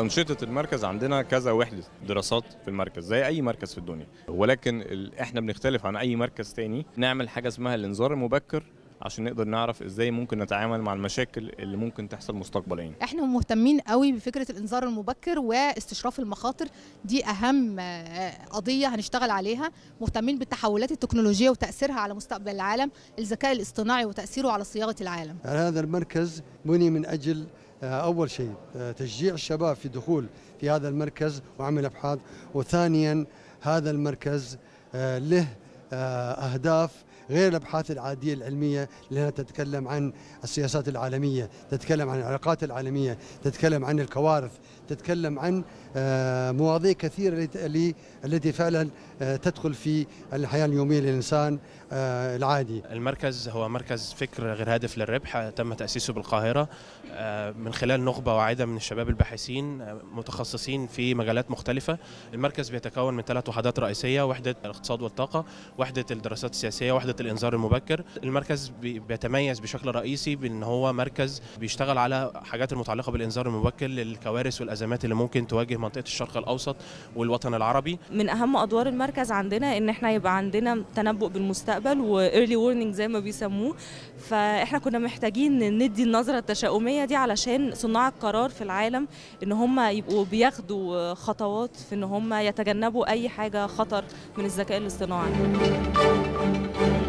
أنشطة المركز عندنا كذا وحدة دراسات في المركز زي أي مركز في الدنيا ولكن إحنا بنختلف عن أي مركز تاني نعمل حاجة اسمها الإنذار المبكر عشان نقدر نعرف ازاي ممكن نتعامل مع المشاكل اللي ممكن تحصل مستقبليا احنا مهتمين قوي بفكره الانذار المبكر واستشراف المخاطر دي اهم آه، قضيه هنشتغل عليها مهتمين بالتحولات التكنولوجيه وتاثيرها على مستقبل العالم الذكاء الاصطناعي وتاثيره على صياغه العالم يعني هذا المركز بني من اجل آه، أول شيء آه، تشجيع الشباب في دخول في هذا المركز وعمل أبحاث وثانيا هذا المركز آه، له أهداف غير الابحاث العاديه العلميه لانها تتكلم عن السياسات العالميه، تتكلم عن العلاقات العالميه، تتكلم عن الكوارث، تتكلم عن آه، مواضيع كثيره التي فعلا آه، تدخل في الحياه اليوميه للانسان آه، العادي. المركز هو مركز فكر غير هادف للربح تم تاسيسه بالقاهره من خلال نخبه واعده من الشباب الباحثين متخصصين في مجالات مختلفه، المركز بيتكون من ثلاث وحدات رئيسيه، وحده الاقتصاد والطاقه، وحده الدراسات السياسيه، وحده وقت الانذار المبكر المركز بيتميز بشكل رئيسي بان هو مركز بيشتغل على حاجات المتعلقه بالانذار المبكر للكوارث والازمات اللي ممكن تواجه منطقه الشرق الاوسط والوطن العربي من اهم ادوار المركز عندنا ان احنا يبقى عندنا تنبؤ بالمستقبل وايرلي وورنينج زي ما بيسموه فاحنا كنا محتاجين ندي النظره التشاؤميه دي علشان صناع القرار في العالم ان هم يبقوا بياخدوا خطوات في ان هم يتجنبوا اي حاجه خطر من الذكاء الاصطناعي